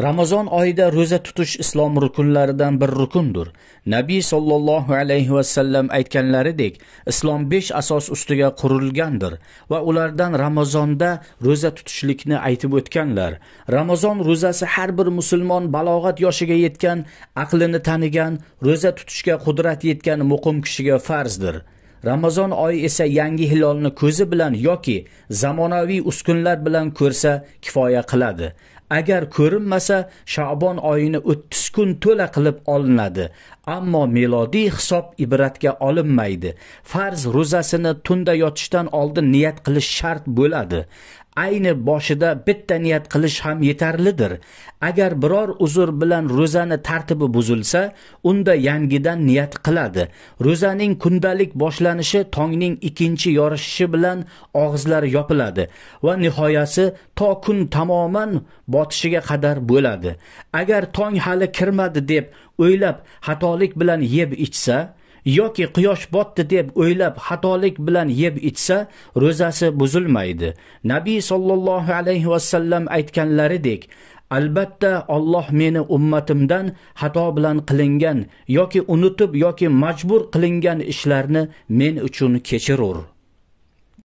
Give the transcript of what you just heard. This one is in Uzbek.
ramazon oyida ro'za tutish islom rukunlaridan bir rukundir nabiy sollallohu alayhi vasallam aytganlaridek islom besh asos ustiga qurilgandir va ulardan ramazonda ro'za tutishlikni aytib o'tganlar ramazon ro'zasi har bir musulmon balog'at yoshiga yetgan aqlini tanigan ro'za tutishga qudrat yetgan muqim kishiga farzdir ramazon oyi esa yangi hilolni ko'zi bilan yoki zamonaviy uskunlar bilan ko'rsa kifoya qiladi agar ko'rinmasa shabon oyini o'ttiz kun to'la qilib olinadi ammo melodiy hisob ibratga olinmaydi farz ro'zasini tunda yotishdan oldin niyat qilish shart bo'ladi ayni boshida bitta niyat qilish ham yetarlidir agar biror uzr bilan ro'zani tartibi buzilsa unda yangidan niyat qiladi ro'zaning kundalik boshlanishi tongning ikkinchi yorishishi bilan og'izlari yopiladi va nihoyasi to kun tamoman botishiga qadar bo'ladi agar tong hali kirmadi deb o'ylab xatolik bilan yeb ichsa yoki quyosh botdi deb o'ylab xatolik bilan yeb ichsa ro'zasi buzilmaydi nabiy sollallohu alayhi vasallam aytganlaridek albatta Alloh meni ummatimdan xato bilan qilingan yoki unutib yoki majbur qilingan ishlarni men uchun kechirur